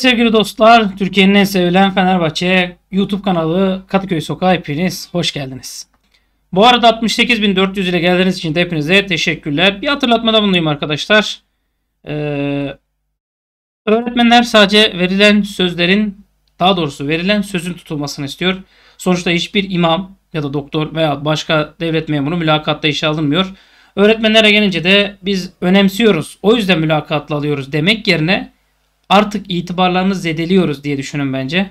sevgili dostlar, Türkiye'nin en sevilen Fenerbahçe YouTube kanalı Kadıköy Sokağı hepiniz hoş geldiniz. Bu arada 68.400 ile geldiğiniz için de hepinize teşekkürler. Bir hatırlatmada bulunayım arkadaşlar. Ee, öğretmenler sadece verilen sözlerin, daha doğrusu verilen sözün tutulmasını istiyor. Sonuçta hiçbir imam ya da doktor veya başka devlet memuru mülakatta işe alınmıyor. Öğretmenlere gelince de biz önemsiyoruz, o yüzden mülakatla alıyoruz demek yerine artık itibarlarınızı zedeliyoruz diye düşünün bence.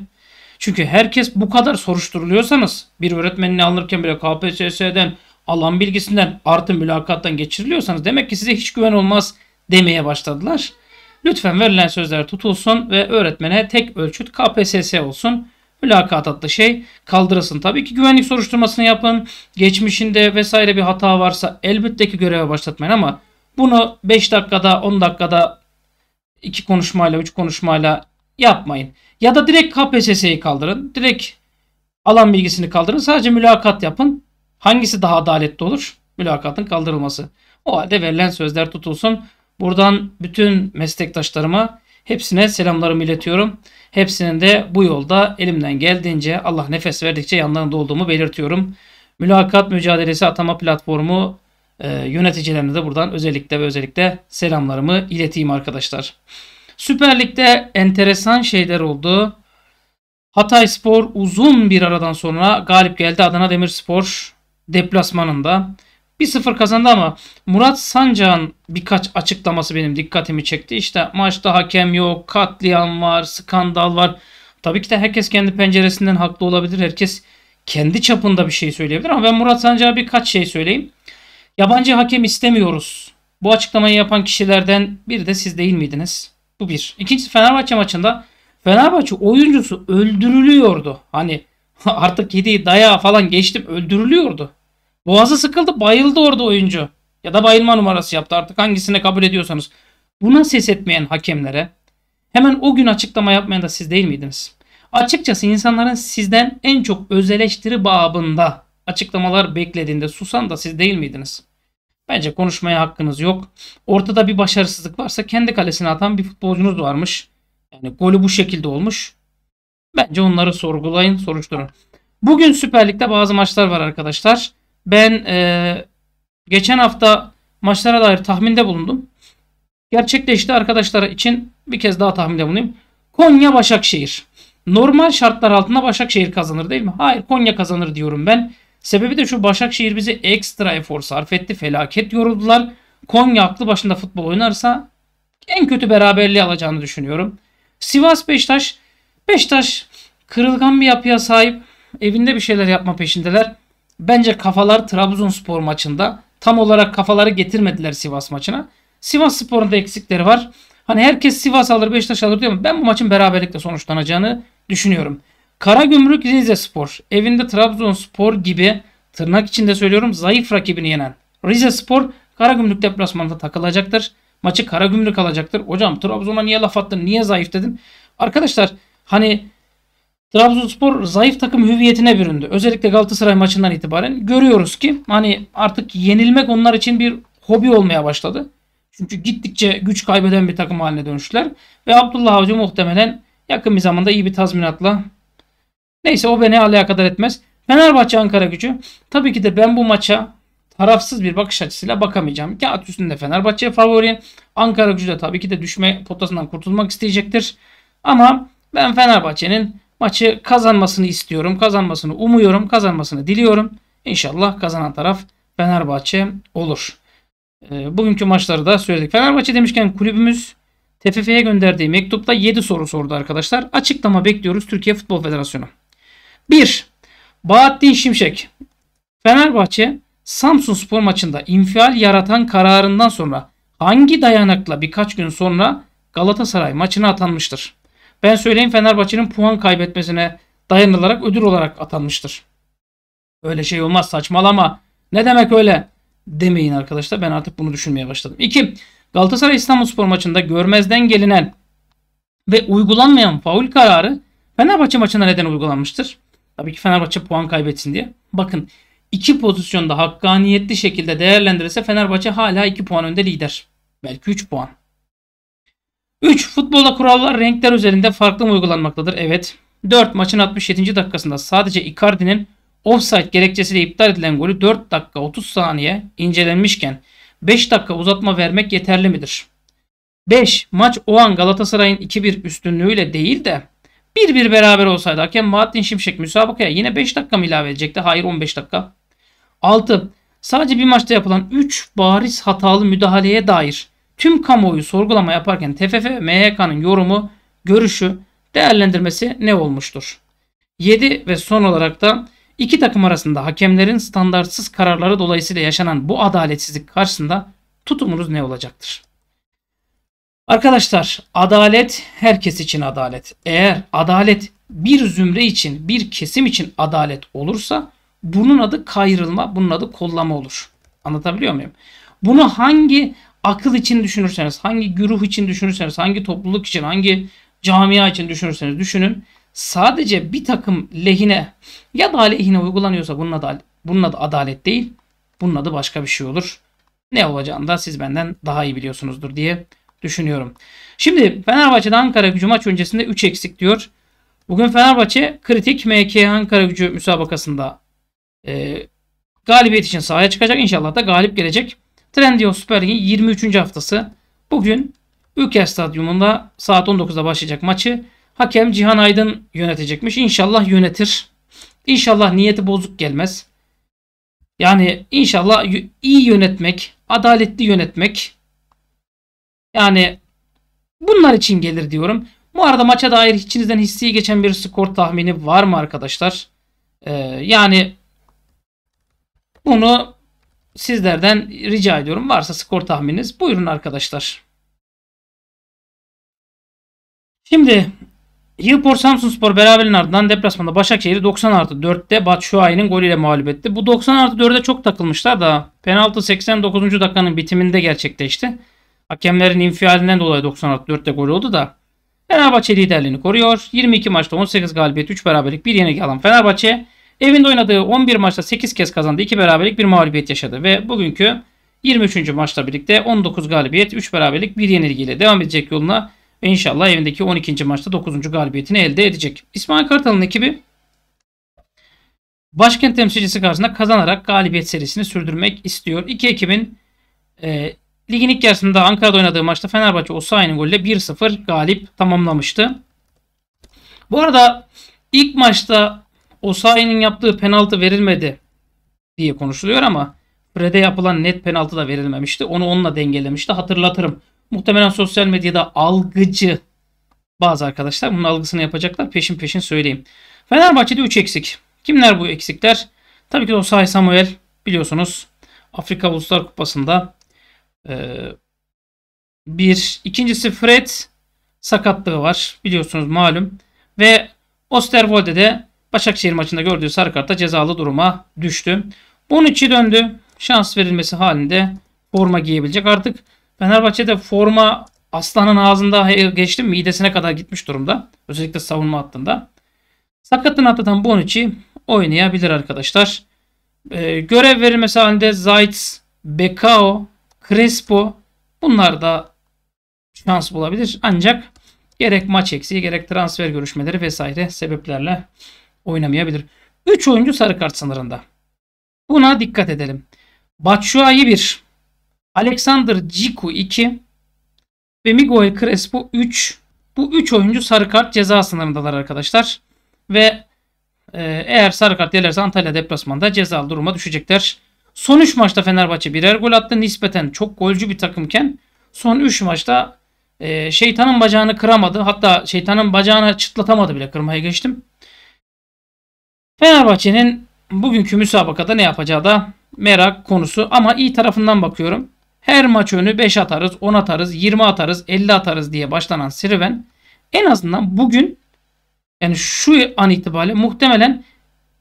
Çünkü herkes bu kadar soruşturuluyorsanız bir öğretmenini alırken bile KPSS'den alan bilgisinden artı mülakattan geçiriliyorsanız demek ki size hiç güven olmaz demeye başladılar. Lütfen verilen sözler tutulsun ve öğretmene tek ölçüt KPSS olsun. Mülakat adlı şey kaldırılsın. Tabii ki güvenlik soruşturmasını yapın. Geçmişinde vesaire bir hata varsa elbette ki göreve başlatmayın ama bunu 5 dakikada 10 dakikada iki konuşmayla, üç konuşmayla yapmayın. Ya da direkt KPSS'yi kaldırın. Direkt alan bilgisini kaldırın. Sadece mülakat yapın. Hangisi daha adaletli olur? Mülakatın kaldırılması. O halde verilen sözler tutulsun. Buradan bütün meslektaşlarıma hepsine selamlarımı iletiyorum. Hepsinin de bu yolda elimden geldiğince Allah nefes verdikçe yanlarında olduğumu belirtiyorum. Mülakat mücadelesi atama platformu e, yöneticilerine de buradan özellikle ve özellikle selamlarımı ileteyim arkadaşlar. Süper Lig'de enteresan şeyler oldu. Hatay Spor uzun bir aradan sonra galip geldi Adana Demirspor deplasmanında. 1-0 kazandı ama Murat Sancak'ın birkaç açıklaması benim dikkatimi çekti. İşte maçta hakem yok, katliam var, skandal var. Tabii ki de herkes kendi penceresinden haklı olabilir. Herkes kendi çapında bir şey söyleyebilir ama ben Murat Sancak'a birkaç şey söyleyeyim. Yabancı hakem istemiyoruz. Bu açıklamayı yapan kişilerden biri de siz değil miydiniz? Bu bir. İkincisi Fenerbahçe maçında Fenerbahçe oyuncusu öldürülüyordu. Hani artık yediği dayağı falan geçtim öldürülüyordu. Boğazı sıkıldı bayıldı orada oyuncu. Ya da bayılma numarası yaptı artık hangisine kabul ediyorsanız. Buna ses etmeyen hakemlere hemen o gün açıklama yapmayan da siz değil miydiniz? Açıkçası insanların sizden en çok öz eleştiri babında açıklamalar beklediğinde susan da siz değil miydiniz? Bence konuşmaya hakkınız yok. Ortada bir başarısızlık varsa kendi kalesine atan bir futbolcunuz varmış. Yani golü bu şekilde olmuş. Bence onları sorgulayın, soruşturun. Bugün Süper Lig'de bazı maçlar var arkadaşlar. Ben e, geçen hafta maçlara dair tahminde bulundum. Gerçekleşti arkadaşlar için bir kez daha tahminde bulunayım. Konya Başakşehir. Normal şartlar altında Başakşehir kazanır değil mi? Hayır Konya kazanır diyorum ben. Sebebi de şu Başakşehir bize ekstra efor sarf etti. Felaket yoruldular. Konya aklı başında futbol oynarsa en kötü beraberliği alacağını düşünüyorum. Sivas Beşiktaş. Beşiktaş kırılgan bir yapıya sahip. Evinde bir şeyler yapma peşindeler. Bence kafalar Trabzonspor maçında. Tam olarak kafaları getirmediler Sivas maçına. Sivas Spor'un da eksikleri var. Hani herkes Sivas alır Beşiktaş alır diyor ama ben bu maçın beraberlikle sonuçlanacağını düşünüyorum. Karagümrük Rizespor evinde Trabzonspor gibi tırnak içinde söylüyorum zayıf rakibini yenen Rizespor Karagümrük deplasmanında takılacaktır. Maçı Karagümrük alacaktır. Hocam Trabzon'a niye laf attın? Niye zayıf dedin? Arkadaşlar hani Trabzonspor zayıf takım hüviyetine büründü. Özellikle Galatasaray maçından itibaren görüyoruz ki hani artık yenilmek onlar için bir hobi olmaya başladı. Çünkü gittikçe güç kaybeden bir takım haline dönüştüler. Ve Abdullah Avcı muhtemelen yakın bir zamanda iyi bir tazminatla Neyse o beni alakadar etmez. Fenerbahçe Ankara gücü. Tabii ki de ben bu maça tarafsız bir bakış açısıyla bakamayacağım. Kağıt üstünde Fenerbahçe favori. Ankara gücü de tabii ki de düşme potasından kurtulmak isteyecektir. Ama ben Fenerbahçe'nin maçı kazanmasını istiyorum. Kazanmasını umuyorum. Kazanmasını diliyorum. İnşallah kazanan taraf Fenerbahçe olur. E, bugünkü maçları da söyledik. Fenerbahçe demişken kulübümüz TFF'ye gönderdiği mektupta 7 soru sordu arkadaşlar. Açıklama bekliyoruz Türkiye Futbol Federasyonu. 1. Bahattin Şimşek Fenerbahçe Samsun Spor maçında infial yaratan kararından sonra hangi dayanakla birkaç gün sonra Galatasaray maçına atanmıştır? Ben söyleyeyim Fenerbahçe'nin puan kaybetmesine dayanılarak ödül olarak atanmıştır. Öyle şey olmaz saçmalama. Ne demek öyle? Demeyin arkadaşlar ben artık bunu düşünmeye başladım. 2. Galatasaray İstanbul Spor maçında görmezden gelinen ve uygulanmayan faul kararı Fenerbahçe maçına neden uygulanmıştır? Tabii ki Fenerbahçe puan kaybetsin diye. Bakın iki pozisyonda hakkaniyetli şekilde değerlendirirse Fenerbahçe hala 2 puan önde lider. Belki 3 puan. 3. Futbolda kurallar renkler üzerinde farklı mı uygulanmaktadır? Evet. 4. Maçın 67. dakikasında sadece Icardi'nin offside gerekçesiyle iptal edilen golü 4 dakika 30 saniye incelenmişken 5 dakika uzatma vermek yeterli midir? 5. Maç o an Galatasaray'ın 2-1 üstünlüğüyle değil de bir bir beraber olsaydı hakem Mahattin Şimşek müsabakaya yine 5 dakika mı ilave edecekti? Hayır 15 dakika. 6. Sadece bir maçta yapılan 3 bariz hatalı müdahaleye dair tüm kamuoyu sorgulama yaparken TFF ve MHK'nın yorumu, görüşü, değerlendirmesi ne olmuştur? 7 ve son olarak da iki takım arasında hakemlerin standartsız kararları dolayısıyla yaşanan bu adaletsizlik karşısında tutumunuz ne olacaktır? Arkadaşlar adalet herkes için adalet. Eğer adalet bir zümre için, bir kesim için adalet olursa bunun adı kayrılma, bunun adı kollama olur. Anlatabiliyor muyum? Bunu hangi akıl için düşünürseniz, hangi güruh için düşünürseniz, hangi topluluk için, hangi camia için düşünürseniz düşünün. Sadece bir takım lehine ya da lehine uygulanıyorsa bunun adı, bunun adı adalet değil, bunun adı başka bir şey olur. Ne olacağını da siz benden daha iyi biliyorsunuzdur diye düşünüyorum. Şimdi Fenerbahçe'de Ankara gücü maç öncesinde 3 eksik diyor. Bugün Fenerbahçe kritik MK Ankara gücü müsabakasında e, galibiyet için sahaya çıkacak. İnşallah da galip gelecek. Trendyol Süper Lig'in 23. haftası bugün Ülker Stadyumunda saat 19'da başlayacak maçı hakem Cihan Aydın yönetecekmiş. İnşallah yönetir. İnşallah niyeti bozuk gelmez. Yani inşallah iyi yönetmek, adaletli yönetmek yani bunlar için gelir diyorum. Bu arada maça dair içinizden hissi geçen bir skor tahmini var mı arkadaşlar? Ee, yani bunu sizlerden rica ediyorum. Varsa skor tahmininiz buyurun arkadaşlar. Şimdi Yılpor Samsunspor beraberin ardından deplasmanda Başakşehir'i 90 artı 4'te Batu golüyle mağlup etti. Bu 90 artı 4'e çok takılmışlar da penaltı 89. dakikanın bitiminde gerçekleşti. Hakemlerin infialinden dolayı 96-4'te gol oldu da Fenerbahçe liderliğini koruyor. 22 maçta 18 galibiyet, 3 beraberlik, 1 yenik alan Fenerbahçe evinde oynadığı 11 maçta 8 kez kazandı, 2 beraberlik, 1 mağlubiyet yaşadı ve bugünkü 23. maçla birlikte 19 galibiyet, 3 beraberlik, 1 yenilgiyle devam edecek yoluna ve inşallah evindeki 12. maçta 9. galibiyetini elde edecek. İsmail Kartal'ın ekibi başkent temsilcisi karşısında kazanarak galibiyet serisini sürdürmek istiyor. İki ekibin e, Ligin ilk yarısında Ankara'da oynadığı maçta Fenerbahçe Osayi'nin golüyle 1-0 galip tamamlamıştı. Bu arada ilk maçta Osayi'nin yaptığı penaltı verilmedi diye konuşuluyor ama Brede yapılan net penaltı da verilmemişti. Onu onunla dengelemişti. Hatırlatırım. Muhtemelen sosyal medyada algıcı bazı arkadaşlar bunun algısını yapacaklar. Peşin peşin söyleyeyim. Fenerbahçe'de 3 eksik. Kimler bu eksikler? Tabii ki Osayi Samuel biliyorsunuz Afrika Uluslar Kupası'nda ee, bir. ikincisi Fred sakatlığı var. Biliyorsunuz malum. Ve Osterwolde de Başakşehir maçında gördüğü sarı kartta cezalı duruma düştü. bunun içi döndü. Şans verilmesi halinde forma giyebilecek artık. Fenerbahçe'de forma aslanın ağzında geçti midesine kadar gitmiş durumda. Özellikle savunma hattında. Sakatını atlatan Bonucci oynayabilir arkadaşlar. Ee, görev verilmesi halinde Zayt Bekao Crespo bunlar da şans bulabilir. Ancak gerek maç eksiği gerek transfer görüşmeleri vesaire sebeplerle oynamayabilir. 3 oyuncu sarı kart sınırında. Buna dikkat edelim. Batshuayi 1, Alexander Ciku 2 ve Miguel Crespo 3. Bu 3 oyuncu sarı kart ceza sınırındalar arkadaşlar. Ve e, eğer sarı kart gelirse Antalya deplasmanda cezalı duruma düşecekler. Son 3 maçta Fenerbahçe birer gol attı. Nispeten çok golcü bir takımken son 3 maçta e, şeytanın bacağını kıramadı. Hatta şeytanın bacağını çıtlatamadı bile kırmaya geçtim. Fenerbahçe'nin bugünkü müsabakada ne yapacağı da merak konusu. Ama iyi tarafından bakıyorum. Her maç önü 5 atarız, 10 atarız, 20 atarız, 50 atarız diye başlanan serüven en azından bugün yani şu an itibariyle muhtemelen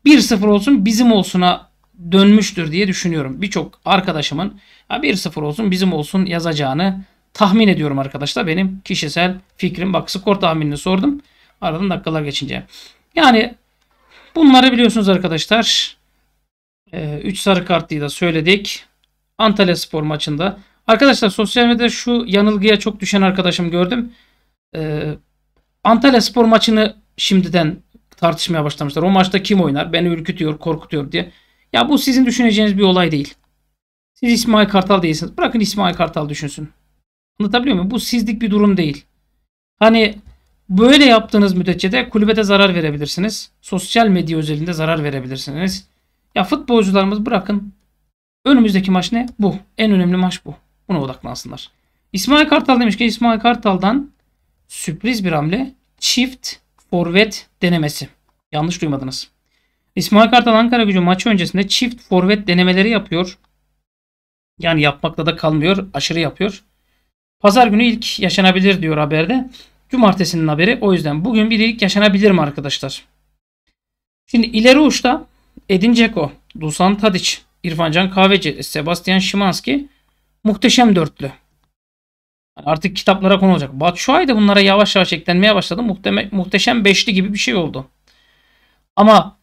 1-0 olsun bizim olsuna dönmüştür diye düşünüyorum. Birçok arkadaşımın 1-0 olsun bizim olsun yazacağını tahmin ediyorum arkadaşlar. Benim kişisel fikrim. Bak skor tahminini sordum. Aradan dakikalar geçince. Yani bunları biliyorsunuz arkadaşlar. 3 ee, sarı kartlıyı da söyledik. Antalya Spor maçında. Arkadaşlar sosyal medyada şu yanılgıya çok düşen arkadaşım gördüm. Ee, Antalya Spor maçını şimdiden tartışmaya başlamışlar. O maçta kim oynar? Beni ürkütüyor, korkutuyor diye. Ya bu sizin düşüneceğiniz bir olay değil. Siz İsmail Kartal değilsiniz. Bırakın İsmail Kartal düşünsün. Anlatabiliyor muyum? Bu sizlik bir durum değil. Hani böyle yaptığınız müddetçe de kulübete zarar verebilirsiniz. Sosyal medya özelinde zarar verebilirsiniz. Ya futbolcularımız bırakın. Önümüzdeki maç ne? Bu. En önemli maç bu. Buna odaklansınlar. İsmail Kartal demiş ki İsmail Kartal'dan sürpriz bir hamle. Çift forvet denemesi. Yanlış duymadınız. İsmail Kartal Ankara gücü maçı öncesinde çift forvet denemeleri yapıyor. Yani yapmakta da kalmıyor. Aşırı yapıyor. Pazar günü ilk yaşanabilir diyor haberde. Cumartesinin haberi. O yüzden bugün bir ilk yaşanabilir mi arkadaşlar? Şimdi ileri uçta Edin Dzeko, Dusan Tadic, İrfancan Kahveci, Sebastian Şimanski muhteşem dörtlü. Artık kitaplara konu olacak. Batshuayi de bunlara yavaş yavaş eklenmeye başladı. Muhteme, muhteşem beşli gibi bir şey oldu. Ama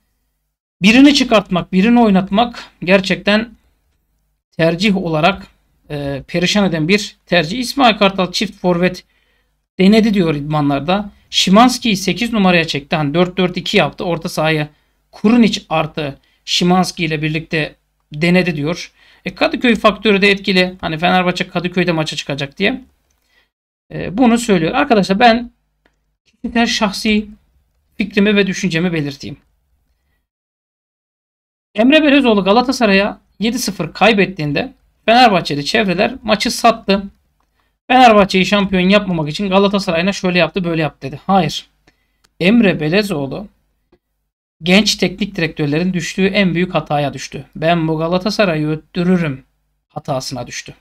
birini çıkartmak, birini oynatmak gerçekten tercih olarak e, perişan eden bir tercih. İsmail Kartal çift forvet denedi diyor idmanlarda. Şimanski'yi 8 numaraya çekti. Hani 4-4-2 yaptı. Orta sahaya Kurunic artı Şimanski ile birlikte denedi diyor. E Kadıköy faktörü de etkili. Hani Fenerbahçe Kadıköy'de maça çıkacak diye. E, bunu söylüyor. Arkadaşlar ben kişisel şahsi fikrimi ve düşüncemi belirteyim. Emre Belözoğlu Galatasaray'a 7-0 kaybettiğinde Fenerbahçeli çevreler maçı sattı. Fenerbahçe'yi şampiyon yapmamak için Galatasaray'ına şöyle yaptı böyle yaptı dedi. Hayır. Emre Belezoğlu genç teknik direktörlerin düştüğü en büyük hataya düştü. Ben bu Galatasaray'ı öttürürüm hatasına düştü.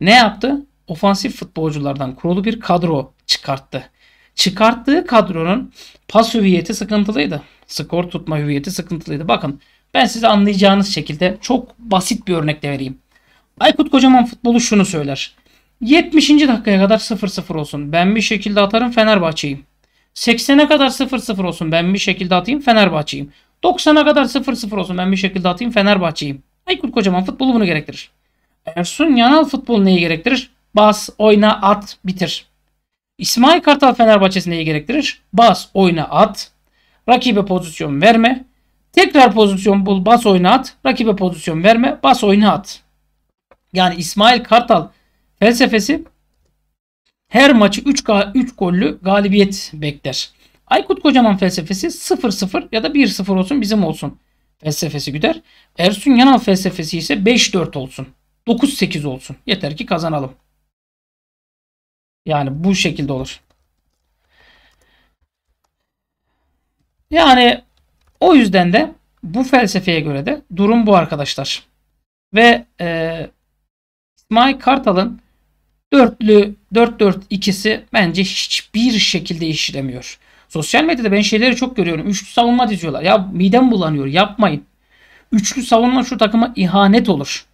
Ne yaptı? Ofansif futbolculardan kurulu bir kadro çıkarttı. Çıkarttığı kadronun pas hüviyeti sıkıntılıydı. Skor tutma hüviyeti sıkıntılıydı. Bakın ben size anlayacağınız şekilde çok basit bir örnekle vereyim. Aykut Kocaman futbolu şunu söyler. 70. dakikaya kadar 0-0 olsun. Ben bir şekilde atarım Fenerbahçeyi. 80'e kadar 0-0 olsun. Ben bir şekilde atayım Fenerbahçeyi. 90'a kadar 0-0 olsun. Ben bir şekilde atayım Fenerbahçeyi. Aykut Kocaman futbolu bunu gerektirir. Ersun Yanal futbol neyi gerektirir? Bas, oyna, at, bitir. İsmail Kartal Fenerbahçesi neyi gerektirir? Bas, oyna, at. Rakibe pozisyon verme. Tekrar pozisyon bul, bas oyna at. Rakibe pozisyon verme, bas oyna at. Yani İsmail Kartal felsefesi her maçı 3, 3 gollü galibiyet bekler. Aykut Kocaman felsefesi 0-0 ya da 1-0 olsun bizim olsun felsefesi güder. Ersun Yanal felsefesi ise 5-4 olsun. 9-8 olsun. Yeter ki kazanalım. Yani bu şekilde olur. Yani o yüzden de bu felsefeye göre de durum bu arkadaşlar. Ve e, İsmail Kartal'ın dörtlü 4 4 ikisi bence hiçbir şekilde işlemiyor. Sosyal medyada ben şeyleri çok görüyorum. Üçlü savunma diziyorlar. Ya midem bulanıyor yapmayın. Üçlü savunma şu takıma ihanet olur.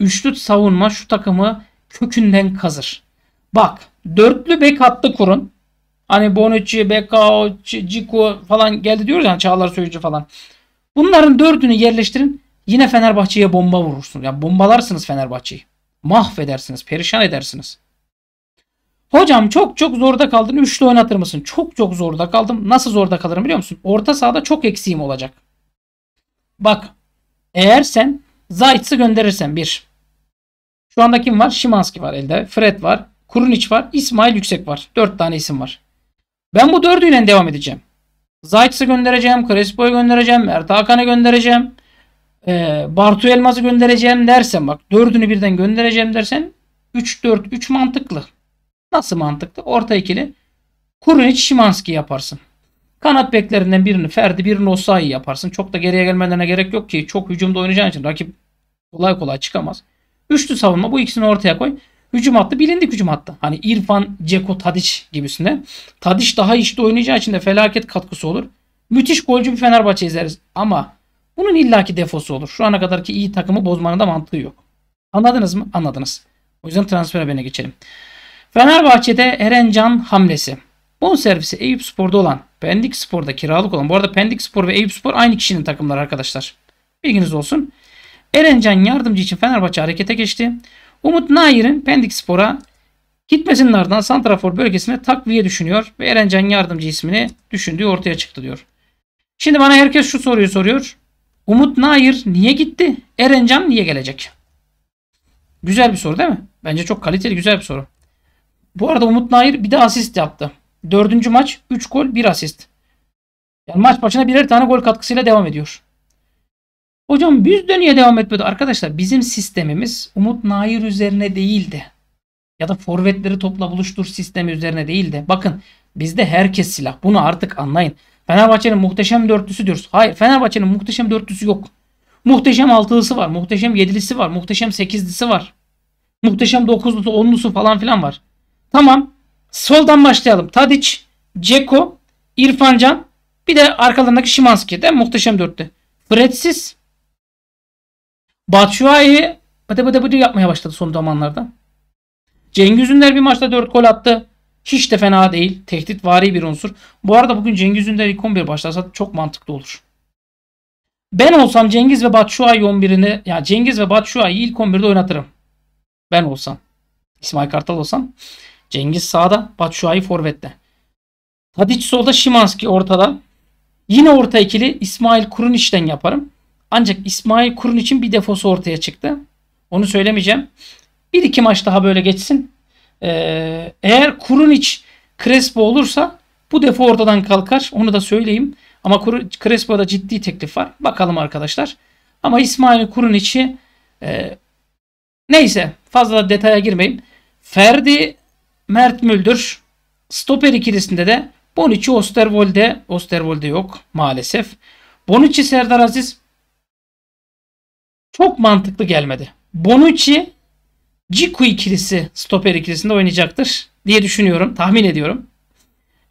Üçlü savunma şu takımı kökünden kazır. Bak dörtlü bek hattı kurun. Hani Bonucci, Becao, Ciku falan geldi diyoruz yani Çağlar Söyücü falan. Bunların dördünü yerleştirin. Yine Fenerbahçe'ye bomba vurursunuz. Yani bombalarsınız Fenerbahçe'yi. Mahvedersiniz, perişan edersiniz. Hocam çok çok zorda kaldın. Üçlü oynatır mısın? Çok çok zorda kaldım. Nasıl zorda kalırım biliyor musun? Orta sahada çok eksiğim olacak. Bak. Eğer sen Zayt'sı gönderirsen bir. Şu anda kim var? Şimanski var elde. Fred var. Kurunic var. İsmail Yüksek var. Dört tane isim var. Ben bu dördüyle devam edeceğim. Zayt'sı göndereceğim. Crespo'yu göndereceğim. Mert Hakan'ı göndereceğim. E, Bartu Elmaz'ı göndereceğim dersen bak dördünü birden göndereceğim dersen 3-4-3 mantıklı. Nasıl mantıklı? Orta ikili Kurunic Şimanski yaparsın. Kanat beklerinden birini Ferdi birini Osayi yaparsın. Çok da geriye gelmelerine gerek yok ki. Çok hücumda oynayacağın için rakip kolay kolay çıkamaz. Üçlü savunma bu ikisini ortaya koy. Hücum hattı bilindik hücum hattı. Hani İrfan, Ceko, Tadiç gibisinde Tadiç daha işte oynayacağı için de felaket katkısı olur. Müthiş golcü bir Fenerbahçe izleriz. Ama bunun illaki defosu olur. Şu ana kadarki iyi takımı bozmanın da mantığı yok. Anladınız mı? Anladınız. O yüzden transfer haberine geçelim. Fenerbahçe'de Erencan hamlesi. Bon servisi Eyüp Spor'da olan, Pendik Spor'da kiralık olan. Bu arada Pendik Spor ve Eyüp Spor aynı kişinin takımları arkadaşlar. Bilginiz olsun. Erencan yardımcı için Fenerbahçe harekete geçti. Umut Nayir'in Pendik Spor'a gitmesinin ardından Santrafor bölgesine takviye düşünüyor ve Erencan yardımcı ismini düşündüğü ortaya çıktı diyor. Şimdi bana herkes şu soruyu soruyor. Umut Nayir niye gitti? Erencan niye gelecek? Güzel bir soru değil mi? Bence çok kaliteli güzel bir soru. Bu arada Umut Nayir bir de asist yaptı. Dördüncü maç 3 gol 1 asist. Yani maç başına birer tane gol katkısıyla devam ediyor. Hocam biz de niye devam etmedi? Arkadaşlar bizim sistemimiz Umut Nair üzerine değildi. Ya da forvetleri topla buluştur sistemi üzerine değildi. Bakın bizde herkes silah. Bunu artık anlayın. Fenerbahçe'nin muhteşem dörtlüsü diyoruz. Hayır Fenerbahçe'nin muhteşem dörtlüsü yok. Muhteşem altılısı var. Muhteşem yedilisi var. Muhteşem sekizlisi var. Muhteşem dokuzlusu onlusu falan filan var. Tamam. Soldan başlayalım. Tadic, Ceko, İrfancan bir de arkalarındaki Şimanski de muhteşem dörtlü. Fredsiz Batshuayi bıdı bıdı bıdı yapmaya başladı son zamanlarda. Cengiz Ünder bir maçta 4 gol attı. Hiç de fena değil. Tehdit Tehditvari bir unsur. Bu arada bugün Cengiz Ünder ilk 11 başlarsa çok mantıklı olur. Ben olsam Cengiz ve Batshuayi 11'ini ya yani Cengiz ve Batshuayi ilk 11'de oynatırım. Ben olsam. İsmail Kartal olsam. Cengiz sağda, Batshuayi forvette. Tadic solda, Şimanski ortada. Yine orta ikili İsmail Kurun işten yaparım. Ancak İsmail Kurun için bir defosu ortaya çıktı. Onu söylemeyeceğim. Bir iki maç daha böyle geçsin. Ee, eğer Kurunic Crespo olursa bu defo ortadan kalkar. Onu da söyleyeyim. Ama Crespo'da ciddi teklif var. Bakalım arkadaşlar. Ama İsmail Kurunic'i e, neyse fazla da detaya girmeyeyim. Ferdi Mert Müldür stoper ikilisinde de Bonucci Osterwolde Osterwolde yok maalesef. Bonucci Serdar Aziz çok mantıklı gelmedi. Bonucci Ciku ikilisi stoper ikilisinde oynayacaktır diye düşünüyorum. Tahmin ediyorum.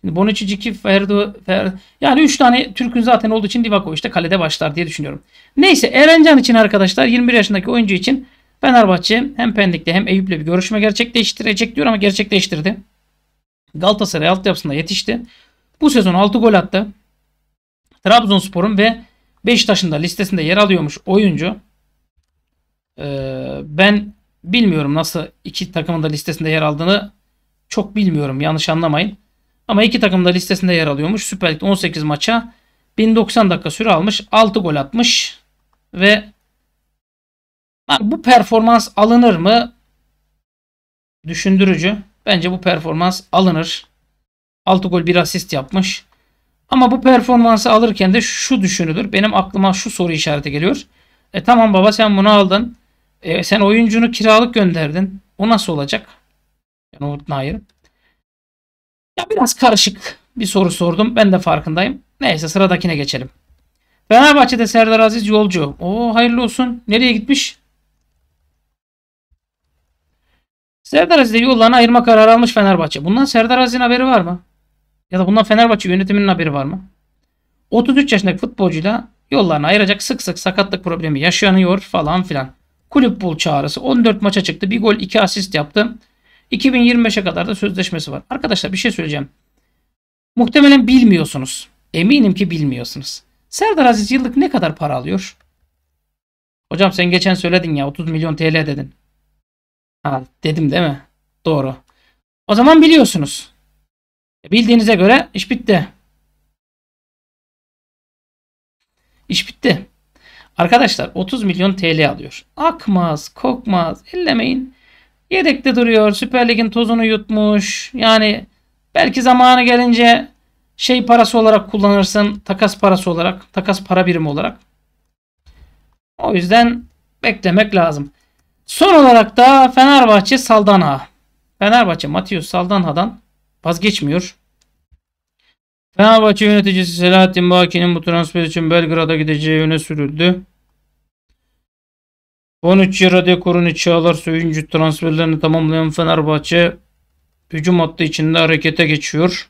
Bonucci, Ciki, Ferdo, Ferdo. Yani 3 tane Türk'ün zaten olduğu için Divakovic işte kalede başlar diye düşünüyorum. Neyse Erencan için arkadaşlar 21 yaşındaki oyuncu için Fenerbahçe hem Pendik'te hem Eyüp'le bir görüşme gerçekleştirecek diyor ama gerçekleştirdi. Galatasaray altyapısında yetişti. Bu sezon 6 gol attı. Trabzonspor'un ve Beşiktaş'ın da listesinde yer alıyormuş oyuncu. Ee, ben bilmiyorum nasıl iki takımın da listesinde yer aldığını çok bilmiyorum yanlış anlamayın. Ama iki takım da listesinde yer alıyormuş. Süper Lig'de 18 maça 1090 dakika süre almış. 6 gol atmış. Ve bu performans alınır mı? Düşündürücü. Bence bu performans alınır. 6 gol 1 asist yapmış. Ama bu performansı alırken de şu düşünülür. Benim aklıma şu soru işareti geliyor. E tamam baba sen bunu aldın. E, sen oyuncunu kiralık gönderdin. O nasıl olacak? Yani Umut Nayır. Ya biraz karışık bir soru sordum. Ben de farkındayım. Neyse sıradakine geçelim. Fenerbahçe'de Serdar Aziz yolcu. Oo hayırlı olsun. Nereye gitmiş? Serdar Aziz'de yollarını ayırma kararı almış Fenerbahçe. Bundan Serdar Aziz'in haberi var mı? Ya da bundan Fenerbahçe yönetiminin haberi var mı? 33 yaşındaki futbolcuyla yollarını ayıracak sık sık sakatlık problemi yaşanıyor falan filan kulüp bul çağrısı. 14 maça çıktı. Bir gol 2 asist yaptı. 2025'e kadar da sözleşmesi var. Arkadaşlar bir şey söyleyeceğim. Muhtemelen bilmiyorsunuz. Eminim ki bilmiyorsunuz. Serdar Aziz yıllık ne kadar para alıyor? Hocam sen geçen söyledin ya 30 milyon TL dedin. Ha dedim değil mi? Doğru. O zaman biliyorsunuz. E, bildiğinize göre iş bitti. İş bitti. Arkadaşlar 30 milyon TL alıyor. Akmaz, kokmaz, ellemeyin. Yedekte duruyor. Süper Lig'in tozunu yutmuş. Yani belki zamanı gelince şey parası olarak kullanırsın. Takas parası olarak. Takas para birimi olarak. O yüzden beklemek lazım. Son olarak da Fenerbahçe Saldana. Fenerbahçe Matius Saldana'dan vazgeçmiyor. Fenerbahçe yöneticisi Selahattin Baki'nin bu transfer için Belgrad'a gideceği öne sürüldü. Bonucci, Radekorun'u Çağlar Söyüncü transferlerini tamamlayan Fenerbahçe hücum hattı içinde harekete geçiyor.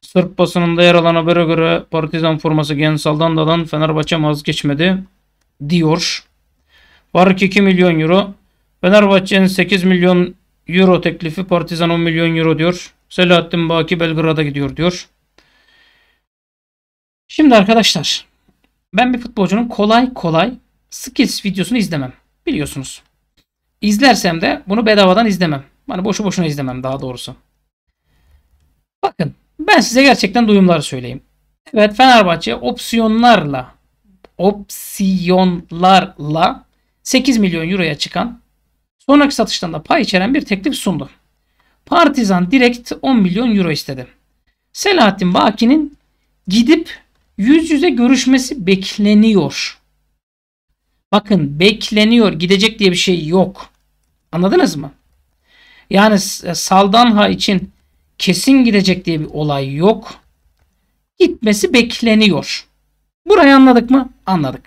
Sırp basınında yer alan habere göre Partizan forması Gensal'dan da alan Fenerbahçe vazgeçmedi diyor. Fark 2 milyon euro. Fenerbahçe'nin 8 milyon euro teklifi Partizan 10 milyon euro diyor. Selahattin Baki Belgrad'a gidiyor diyor. Şimdi arkadaşlar ben bir futbolcunun kolay kolay skills videosunu izlemem. Biliyorsunuz. İzlersem de bunu bedavadan izlemem. Hani boşu boşuna izlemem daha doğrusu. Bakın ben size gerçekten duyumları söyleyeyim. Evet Fenerbahçe opsiyonlarla opsiyonlarla 8 milyon euroya çıkan sonraki satıştan da pay içeren bir teklif sundu. Partizan direkt 10 milyon euro istedi. Selahattin Baki'nin gidip yüz yüze görüşmesi bekleniyor. Bakın bekleniyor. Gidecek diye bir şey yok. Anladınız mı? Yani e, Saldanha için kesin gidecek diye bir olay yok. Gitmesi bekleniyor. Burayı anladık mı? Anladık.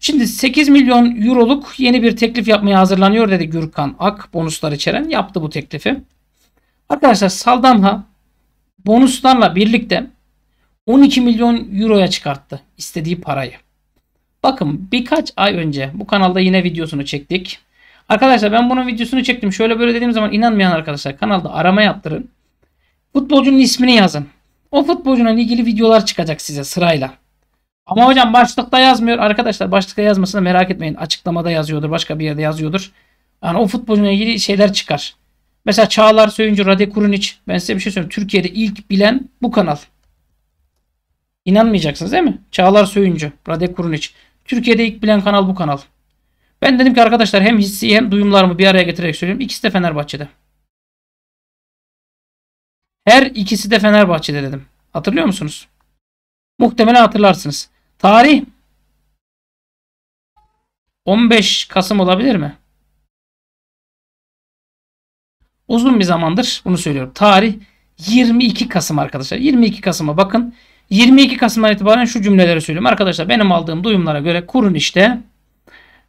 Şimdi 8 milyon euroluk yeni bir teklif yapmaya hazırlanıyor dedi Gürkan Ak. Bonuslar içeren yaptı bu teklifi. Arkadaşlar Saldanha bonuslarla birlikte 12 milyon euroya çıkarttı istediği parayı. Bakın birkaç ay önce bu kanalda yine videosunu çektik. Arkadaşlar ben bunun videosunu çektim. Şöyle böyle dediğim zaman inanmayan arkadaşlar kanalda arama yaptırın. Futbolcunun ismini yazın. O futbolcunun ilgili videolar çıkacak size sırayla. Ama hocam başlıkta yazmıyor. Arkadaşlar başlıkta yazmasını merak etmeyin. Açıklamada yazıyordur. Başka bir yerde yazıyordur. Yani o futbolcunun ilgili şeyler çıkar. Mesela Çağlar Söyüncü, Rade Kurunic. Ben size bir şey söyleyeyim. Türkiye'de ilk bilen bu kanal. İnanmayacaksınız değil mi? Çağlar Söyüncü, Radek Kuruniç. Türkiye'de ilk bilen kanal bu kanal. Ben dedim ki arkadaşlar hem hissi hem duyumlarımı bir araya getirerek söylüyorum. İkisi de Fenerbahçe'de. Her ikisi de Fenerbahçe'de dedim. Hatırlıyor musunuz? Muhtemelen hatırlarsınız. Tarih 15 Kasım olabilir mi? Uzun bir zamandır bunu söylüyorum. Tarih 22 Kasım arkadaşlar. 22 Kasım'a bakın. 22 Kasım'dan itibaren şu cümleleri söylüyorum. Arkadaşlar benim aldığım duyumlara göre kurun işte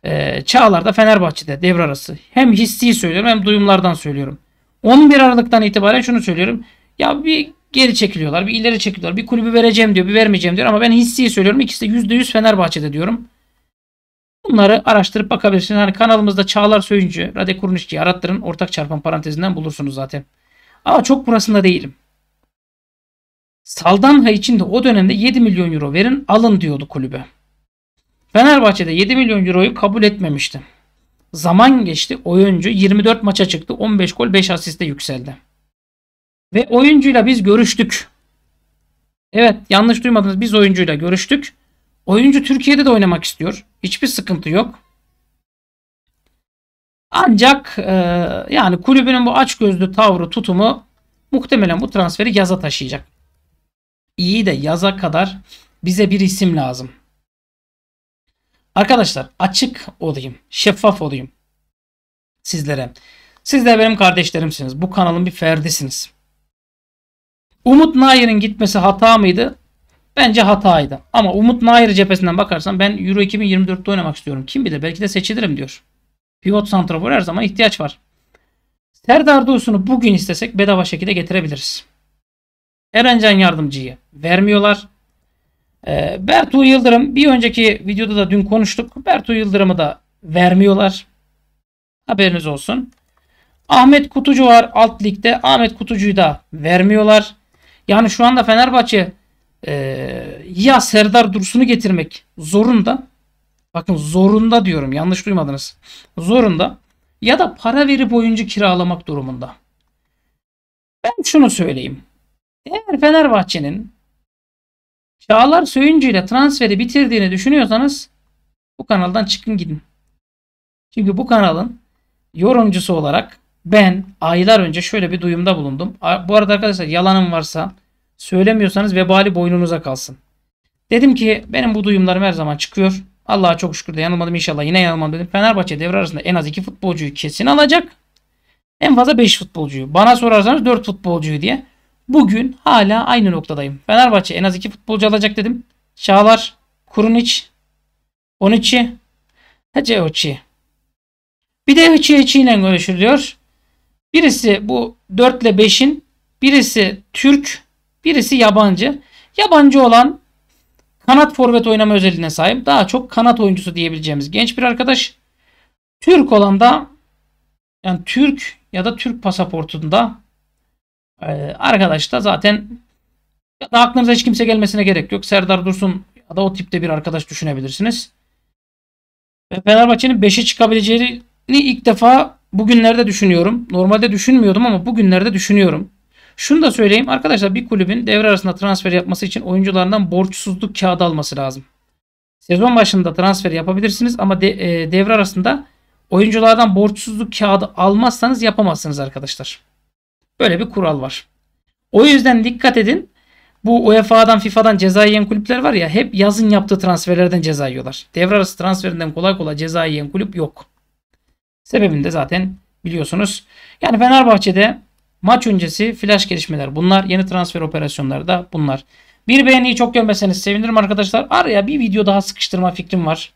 e, Çağlar'da Fenerbahçe'de devre arası. Hem hissiyi söylüyorum hem duyumlardan söylüyorum. 11 Aralık'tan itibaren şunu söylüyorum. Ya bir geri çekiliyorlar, bir ileri çekiliyorlar. Bir kulübü vereceğim diyor, bir vermeyeceğim diyor ama ben hissiyi söylüyorum. ikisi de %100 Fenerbahçe'de diyorum. Bunları araştırıp bakabilirsiniz. Hani kanalımızda Çağlar Söyüncü, Rade Kurunişçi'yi arattırın. Ortak çarpan parantezinden bulursunuz zaten. Ama çok burasında değilim. Saldanha için de o dönemde 7 milyon euro verin alın diyordu kulübe. Fenerbahçe'de 7 milyon euroyu kabul etmemişti. Zaman geçti oyuncu 24 maça çıktı 15 gol 5 asiste yükseldi. Ve oyuncuyla biz görüştük. Evet yanlış duymadınız biz oyuncuyla görüştük. Oyuncu Türkiye'de de oynamak istiyor. Hiçbir sıkıntı yok. Ancak e, yani kulübünün bu açgözlü tavrı tutumu muhtemelen bu transferi yaza taşıyacak i'yi de yaza kadar bize bir isim lazım. Arkadaşlar açık olayım, şeffaf olayım sizlere. Siz de benim kardeşlerimsiniz. Bu kanalın bir ferdisiniz. Umut Nair'in gitmesi hata mıydı? Bence hataydı. Ama Umut Nair cephesinden bakarsan ben Euro 2024'te oynamak istiyorum. Kim bilir belki de seçilirim diyor. Pivot santrafor her zaman ihtiyaç var. Serdar Dursun'u bugün istesek bedava şekilde getirebiliriz. Erencan Yardımcı'yı vermiyorlar. E, ee, Bertu Yıldırım bir önceki videoda da dün konuştuk. Bertu Yıldırım'ı da vermiyorlar. Haberiniz olsun. Ahmet Kutucu var alt ligde. Ahmet Kutucu'yu da vermiyorlar. Yani şu anda Fenerbahçe e, ya Serdar Dursun'u getirmek zorunda. Bakın zorunda diyorum yanlış duymadınız. Zorunda. Ya da para verip oyuncu kiralamak durumunda. Ben şunu söyleyeyim. Eğer Fenerbahçe'nin Çağlar Söyüncü ile transferi bitirdiğini düşünüyorsanız bu kanaldan çıkın gidin. Çünkü bu kanalın yorumcusu olarak ben aylar önce şöyle bir duyumda bulundum. Bu arada arkadaşlar yalanım varsa söylemiyorsanız vebali boynunuza kalsın. Dedim ki benim bu duyumlarım her zaman çıkıyor. Allah'a çok şükür de yanılmadım inşallah yine yanılmam dedim. Fenerbahçe devre arasında en az 2 futbolcuyu kesin alacak. En fazla 5 futbolcuyu. Bana sorarsanız 4 futbolcuyu diye. Bugün hala aynı noktadayım. Fenerbahçe en az iki futbolcu alacak dedim. Çağlar, Kurunic, Onichi, Heceochi. Bir de Hıçı ile diyor. Birisi bu 4 ile 5'in birisi Türk, birisi yabancı. Yabancı olan kanat forvet oynama özelliğine sahip. Daha çok kanat oyuncusu diyebileceğimiz genç bir arkadaş. Türk olan da yani Türk ya da Türk pasaportunda ee, arkadaş da zaten ya da aklınıza hiç kimse gelmesine gerek yok. Serdar Dursun ya da o tipte bir arkadaş düşünebilirsiniz. Ve Fenerbahçe'nin 5'e çıkabileceğini ilk defa bugünlerde düşünüyorum. Normalde düşünmüyordum ama bugünlerde düşünüyorum. Şunu da söyleyeyim arkadaşlar bir kulübün devre arasında transfer yapması için oyuncularından borçsuzluk kağıdı alması lazım. Sezon başında transfer yapabilirsiniz ama de, e, devre arasında oyunculardan borçsuzluk kağıdı almazsanız yapamazsınız arkadaşlar. Böyle bir kural var. O yüzden dikkat edin. Bu UEFA'dan FIFA'dan ceza yiyen kulüpler var ya hep yazın yaptığı transferlerden ceza yiyorlar. Devre arası transferinden kolay kolay ceza yiyen kulüp yok. Sebebini de zaten biliyorsunuz. Yani Fenerbahçe'de maç öncesi flash gelişmeler bunlar. Yeni transfer operasyonları da bunlar. Bir beğeniyi çok görmeseniz sevinirim arkadaşlar. Araya bir video daha sıkıştırma fikrim var.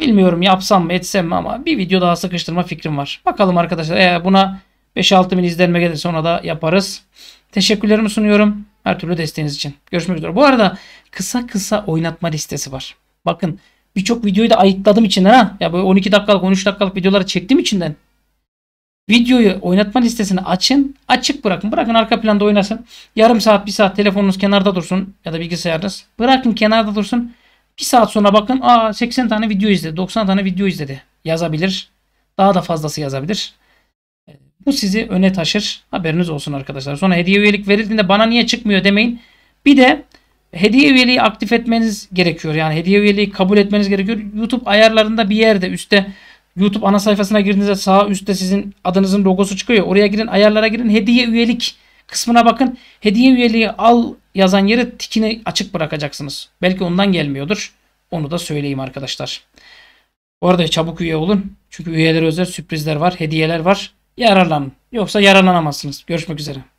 Bilmiyorum yapsam mı etsem mi ama bir video daha sıkıştırma fikrim var. Bakalım arkadaşlar eğer buna 5-6 bin izlenme gelirse ona da yaparız. Teşekkürlerimi sunuyorum. Her türlü desteğiniz için. Görüşmek üzere. Bu arada kısa kısa oynatma listesi var. Bakın birçok videoyu da ayıkladım içinden ha. Ya böyle 12 dakikalık 13 dakikalık videoları çektim içinden. Videoyu oynatma listesini açın. Açık bırakın. Bırakın arka planda oynasın. Yarım saat bir saat telefonunuz kenarda dursun. Ya da bilgisayarınız. Bırakın kenarda dursun. Bir saat sonra bakın. Aa 80 tane video izledi. 90 tane video izledi. Yazabilir. Daha da fazlası yazabilir. Bu sizi öne taşır. Haberiniz olsun arkadaşlar. Sonra hediye üyelik verildiğinde bana niye çıkmıyor demeyin. Bir de hediye üyeliği aktif etmeniz gerekiyor. Yani hediye üyeliği kabul etmeniz gerekiyor. YouTube ayarlarında bir yerde üstte YouTube ana sayfasına girdiğinizde sağ üstte sizin adınızın logosu çıkıyor. Oraya girin ayarlara girin. Hediye üyelik kısmına bakın. Hediye üyeliği al yazan yeri tikini açık bırakacaksınız. Belki ondan gelmiyordur. Onu da söyleyeyim arkadaşlar. Bu arada çabuk üye olun. Çünkü üyelere özel sürprizler var, hediyeler var yararlanın. Yoksa yararlanamazsınız. Görüşmek üzere.